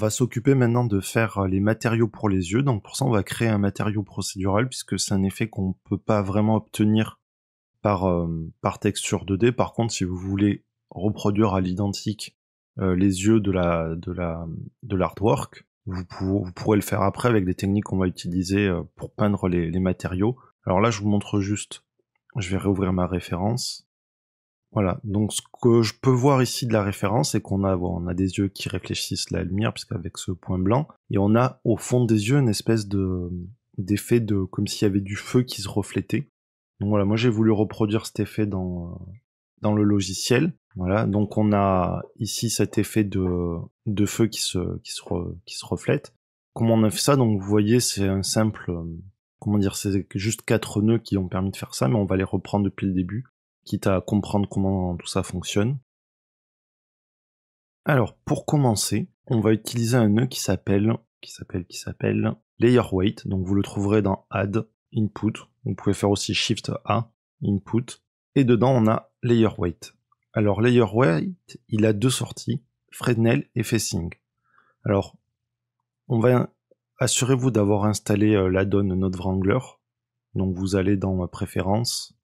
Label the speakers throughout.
Speaker 1: va s'occuper maintenant de faire euh, les matériaux pour les yeux. Donc pour ça, on va créer un matériau procédural puisque c'est un effet qu'on ne peut pas vraiment obtenir par, euh, par texture 2D. Par contre, si vous voulez reproduire à l'identique euh, les yeux de la de de l'artwork, vous, pourrez le faire après avec des techniques qu'on va utiliser pour peindre les matériaux. Alors là, je vous montre juste. Je vais réouvrir ma référence. Voilà, donc ce que je peux voir ici de la référence, c'est qu'on a, on a des yeux qui réfléchissent la lumière, puisqu'avec ce point blanc, et on a au fond des yeux une espèce de d'effet de comme s'il y avait du feu qui se reflétait. Donc voilà, moi j'ai voulu reproduire cet effet dans, dans le logiciel. Voilà, donc on a ici cet effet de, de feu qui se, qui, se qui se reflète. Comment on a fait ça Donc vous voyez, c'est un simple, comment dire, c'est juste quatre nœuds qui ont permis de faire ça, mais on va les reprendre depuis le début quitte à comprendre comment tout ça fonctionne. Alors, pour commencer, on va utiliser un nœud qui s'appelle, qui s'appelle, qui s'appelle layer weight. Donc, vous le trouverez dans add input. Vous pouvez faire aussi shift A input. Et dedans, on a layer weight. Alors, layer weight, il a deux sorties, Fresnel et Facing. Alors, on va assurez-vous d'avoir installé euh, l'addon Node Wrangler. Donc, vous allez dans euh, préférences,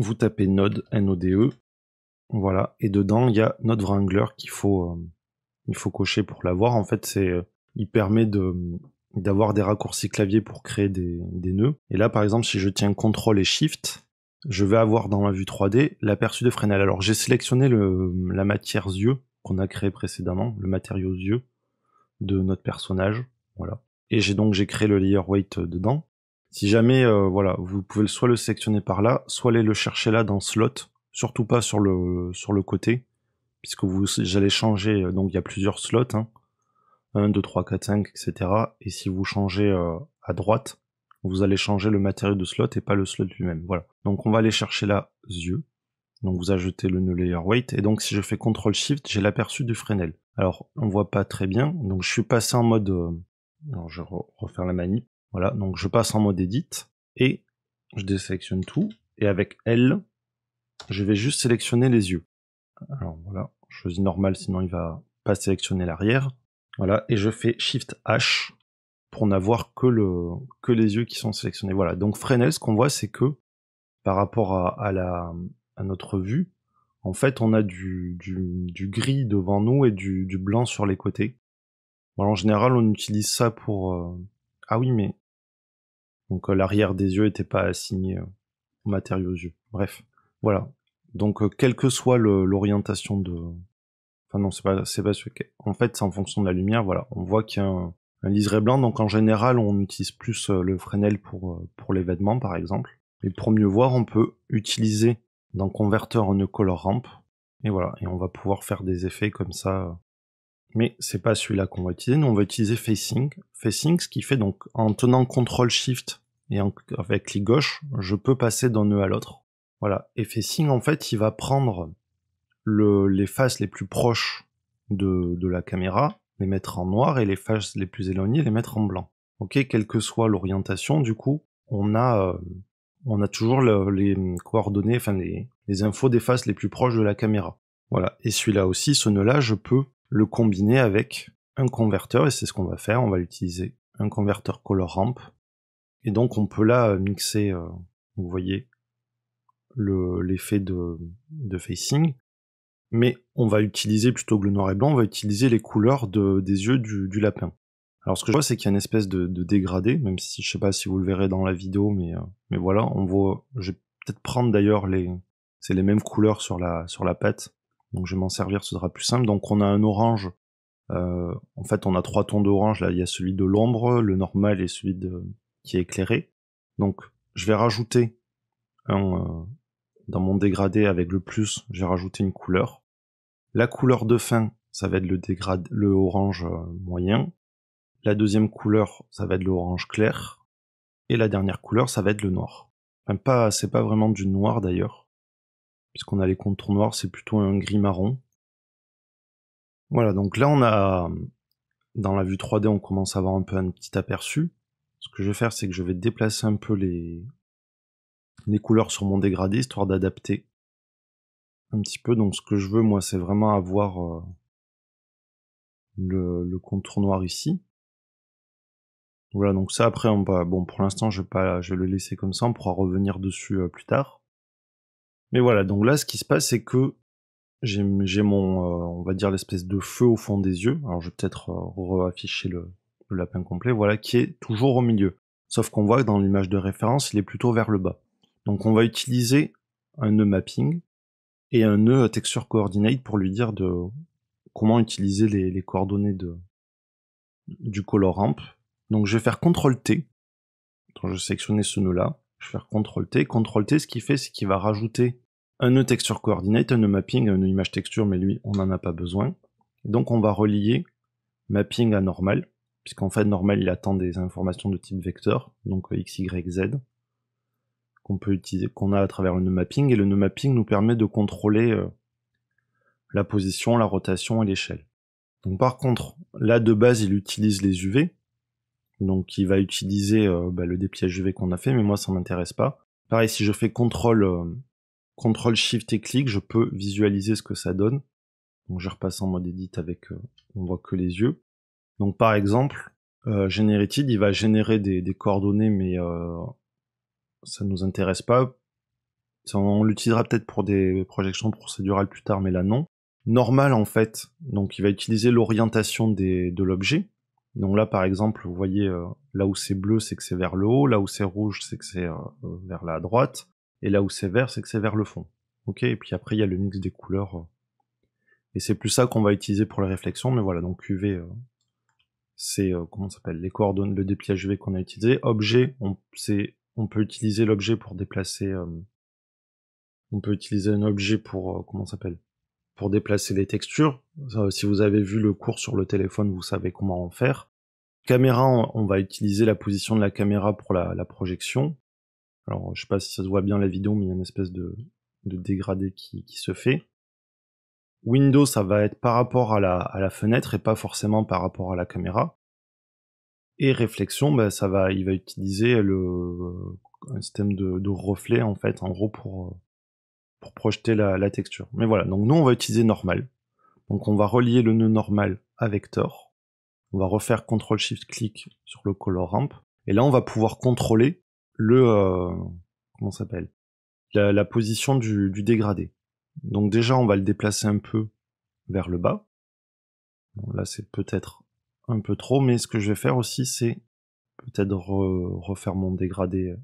Speaker 1: vous tapez Node, N-O-D-E, voilà, et dedans il y a Node Wrangler qu'il faut, euh, il faut cocher pour l'avoir. En fait, c'est, euh, il permet de, d'avoir des raccourcis clavier pour créer des, nœuds. Et là, par exemple, si je tiens CTRL et SHIFT, je vais avoir dans ma vue 3D l'aperçu de Fresnel. Alors, j'ai sélectionné le, la matière yeux qu'on a créé précédemment, le matériau yeux de notre personnage, voilà. Et j'ai donc j'ai créé le layer weight dedans. Si jamais, euh, voilà, vous pouvez soit le sélectionner par là, soit aller le chercher là dans slot, surtout pas sur le, sur le côté, puisque vous, j'allais changer, euh, donc il y a plusieurs slots, hein, 1, 2, 3, 4, 5, etc. Et si vous changez euh, à droite, vous allez changer le matériau de slot et pas le slot lui-même. Voilà. Donc on va aller chercher là, yeux. Donc vous ajoutez le new layer weight. Et donc si je fais CTRL SHIFT, j'ai l'aperçu du Fresnel. Alors on voit pas très bien. Donc je suis passé en mode... je vais refaire la manip. Voilà, donc je passe en mode edit et je désélectionne tout. Et avec L, je vais juste sélectionner les yeux. Alors voilà, je choisis normal sinon il va pas sélectionner l'arrière. Voilà, et je fais Shift H pour n'avoir que, le, que les yeux qui sont sélectionnés. Voilà, donc Fresnel, ce qu'on voit, c'est que par rapport à, à, la, à notre vue, en fait, on a du, du, du gris devant nous et du, du, blanc sur les côtés. Voilà, en général, on utilise ça pour, euh, ah oui, mais. Donc euh, l'arrière des yeux n'était pas assigné euh, au matériau aux yeux. Bref, voilà. Donc euh, quelle que soit l'orientation de. Enfin non, c'est pas, c'est pas En fait, c'est en fonction de la lumière, voilà. On voit qu'il y a un, liseré blanc, donc en général, on utilise plus le Fresnel pour, pour les vêtements, par exemple. Et pour mieux voir, on peut utiliser dans converteur en color ramp. Et voilà, et on va pouvoir faire des effets comme ça. Mais c'est pas celui-là qu'on va utiliser, on va utiliser Facing facing, ce qui fait donc en tenant CTRL SHIFT et avec clic gauche, je peux passer d'un nœud e à l'autre. Voilà. Et facing, en fait, il va prendre les faces les plus proches de, la caméra, les mettre en noir, et les faces les plus éloignées, les mettre en blanc. Ok, quelle que soit l'orientation, du coup, on a, euh, on a toujours les coordonnées, enfin les, les infos des faces les plus proches de la caméra. Voilà. Et celui-là aussi, ce nœud-là, je peux le combiner avec un converteur, et c'est ce qu'on va faire, on va utiliser un converteur color ramp. Et donc on peut là euh, mixer, euh, vous voyez, l'effet de, de, facing, mais on va utiliser plutôt que le noir et blanc, on va utiliser les couleurs de, des yeux du, lapin. Alors ce que je vois c'est qu'il y a une espèce de, dégradé, même si je sais pas si vous le verrez dans la vidéo, mais, euh, mais voilà, on voit. Je vais peut-être prendre d'ailleurs les. C'est les mêmes couleurs sur la, sur la pâte. Donc je vais m'en servir, ce sera plus simple. Donc on a un orange euh, en fait, on a trois tons d'orange. Là, il y a celui de l'ombre, le normal et celui de... qui est éclairé. Donc, je vais rajouter un, euh, dans mon dégradé avec le plus, j'ai rajouté une couleur. La couleur de fin, ça va être le orange euh, moyen. La deuxième couleur, ça va être l'orange clair. Et la dernière couleur, ça va être le noir. pas, c'est pas vraiment du noir d'ailleurs. Puisqu'on a les contours noirs, c'est plutôt un gris marron. Voilà, donc là on a dans la vue 3D, on commence à avoir un peu un petit aperçu. Ce que je vais faire, c'est que je vais déplacer un peu les les couleurs sur mon dégradé histoire d'adapter un petit peu. Donc ce que je veux moi, c'est vraiment avoir euh, le, le contour noir ici. Voilà, donc ça après on va bon pour l'instant, je vais pas je vais le laisser comme ça, on pourra revenir dessus euh, plus tard. Mais voilà, donc là ce qui se passe c'est que j'ai mon, euh, on va dire, l'espèce de feu au fond des yeux. Alors je vais peut-être euh, reafficher le, le, lapin complet, voilà, qui est toujours au milieu. Sauf qu'on voit que dans l'image de référence, il est plutôt vers le bas. Donc on va utiliser un nœud mapping et un nœud texture coordinate pour lui dire de comment utiliser les, coordonnées de, du color ramp. Donc je vais faire CTRL T. je vais sélectionner ce nœud là. Je vais faire CTRL T. CTRL T, ce qu'il fait, c'est qu'il va rajouter un nœud texture coordinate, un nœud mapping, un nœud image texture, mais lui, on n'en a pas besoin. Donc on va relier mapping à normal, puisqu'en fait normal il attend des informations de type vecteur, donc euh, x, y, z, qu'on peut utiliser, qu'on a à travers le nœud mapping, et le nœud mapping nous permet de contrôler euh, la position, la rotation et l'échelle. Donc par contre, là de base il utilise les UV, donc il va utiliser euh, bah, le dépliage UV qu'on a fait, mais moi ça m'intéresse pas. Pareil, si je fais contrôle CTRL SHIFT et clic, je peux visualiser ce que ça donne. Donc je repasse en mode edit avec, euh, on voit que les yeux. Donc par exemple, euh, il va générer des, coordonnées, mais euh, ça nous intéresse pas. on l'utilisera peut-être pour des projections procédurales plus tard, mais là non. Normal en fait, donc il va utiliser l'orientation de l'objet. Donc là par exemple, vous voyez euh, là où c'est bleu, c'est que c'est vers le haut, là où c'est rouge, c'est que c'est euh, vers la droite. Et là où c'est vert, c'est que c'est vers le fond. Ok, et puis après il y a le mix des couleurs. Euh. Et c'est plus ça qu'on va utiliser pour la réflexion, mais voilà, donc UV, euh, c'est euh, comment ça s'appelle les coordonnées, le dépliage UV qu'on a utilisé. Objet, on, on peut utiliser l'objet pour déplacer. on peut utiliser un objet pour euh, comment s'appelle pour déplacer les textures. si vous avez vu le cours sur le téléphone, vous savez comment en faire. Caméra, on va utiliser la position de la caméra pour la projection. Alors, je sais pas si ça se voit bien la vidéo, mais il y a une espèce de, dégradé qui, se fait. Windows, ça va être par rapport à la, fenêtre et pas forcément par rapport à la caméra. Et réflexion, bah, ça va, il va utiliser un système de, reflet en fait, en gros pour, pour projeter la, texture. Mais voilà, donc nous on va utiliser normal. Donc on va relier le nœud normal à vector. On va refaire CTRL SHIFT clic sur le color ramp. Et là on va pouvoir contrôler le euh, comment s'appelle la, position du, dégradé. Donc déjà, on va le déplacer un peu vers le bas. Bon, là, c'est peut-être un peu trop, mais ce que je vais faire aussi, c'est peut-être refaire mon dégradé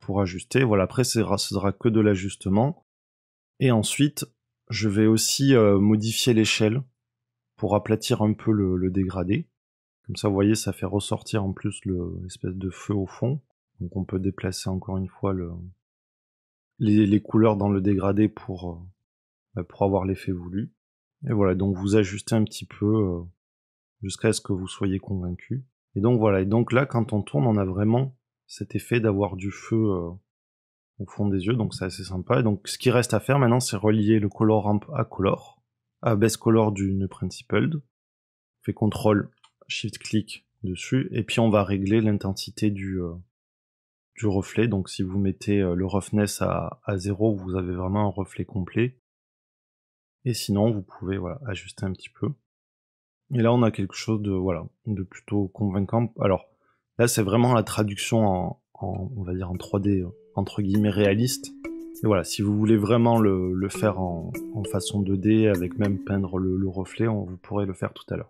Speaker 1: pour ajuster. Voilà, après, ce sera que de l'ajustement. Et ensuite, je vais aussi euh, modifier l'échelle pour aplatir un peu le, dégradé. Comme ça, vous voyez, ça fait ressortir en plus l'espèce de feu au fond. Donc on peut déplacer encore une fois le, les, couleurs dans le dégradé pour, euh, bah, pour avoir l'effet voulu. Et voilà, donc vous ajustez un petit peu euh, jusqu'à ce que vous soyez convaincu. Et donc voilà, et donc là quand on tourne, on a vraiment cet effet d'avoir du feu euh, au fond des yeux, donc c'est assez sympa. Et donc ce qui reste à faire maintenant, c'est relier le color ramp à color, à base color du principal. principled. fait contrôle, shift click dessus, et puis on va régler l'intensité du, du reflet. Donc si vous mettez euh, le roughness à, à 0, vous avez vraiment un reflet complet. Et sinon, vous pouvez voilà, ajuster un petit peu. Et là, on a quelque chose de, voilà, de plutôt convaincant. Alors là, c'est vraiment la traduction en, on va dire en 3D, entre guillemets, réaliste. Et voilà, si vous voulez vraiment le, faire en, façon 2D, avec même peindre le, le reflet, on, vous pourrez le faire tout à l'heure.